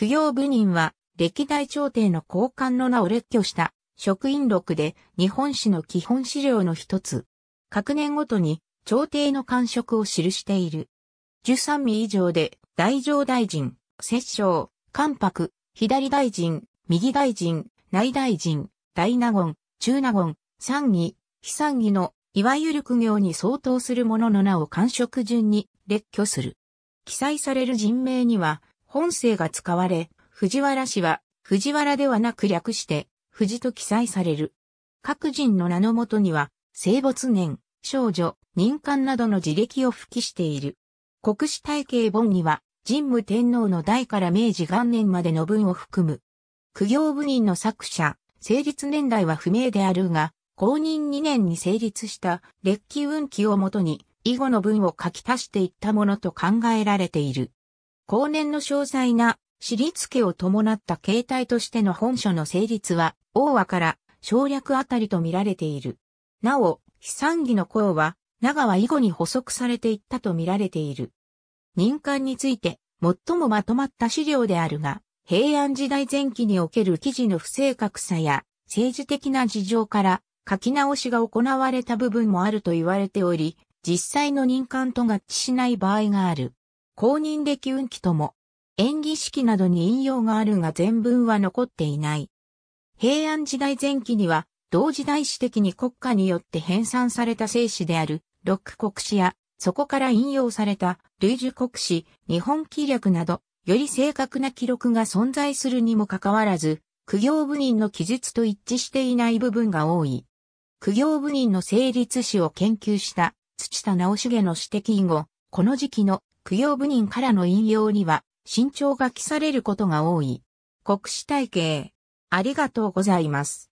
供養部人は、歴代朝廷の高官の名を列挙した、職員録で、日本史の基本資料の一つ。各年ごとに、朝廷の官職を記している。十三位以上で、大政大臣、摂政、関白、左大臣、右大臣、内大臣、大納言、中納言、三義、非三義の、いわゆる苦行に相当する者の名を官職順に列挙する。記載される人名には、本姓が使われ、藤原氏は、藤原ではなく略して、藤と記載される。各人の名のもとには、生没年、少女、民間などの自歴を付記している。国史体系本には、神武天皇の代から明治元年までの文を含む。苦行部人の作者、成立年代は不明であるが、公認2年に成立した列記運記をもとに、以後の文を書き足していったものと考えられている。後年の詳細な、私立家を伴った形態としての本書の成立は、大和から省略あたりと見られている。なお、悲惨儀の声は、長は以後に補足されていったと見られている。民間について、最もまとまった資料であるが、平安時代前期における記事の不正確さや、政治的な事情から、書き直しが行われた部分もあると言われており、実際の民間と合致しない場合がある。公認歴運記とも、演技式などに引用があるが全文は残っていない。平安時代前期には、同時代史的に国家によって編纂された聖史である、六国史や、そこから引用された、類似国史、日本記略など、より正確な記録が存在するにもかかわらず、苦行部人の記述と一致していない部分が多い。苦行部人の成立史を研究した土田直重の指摘以後、この時期の供養部人からの引用には、慎重が記されることが多い。国史体系。ありがとうございます。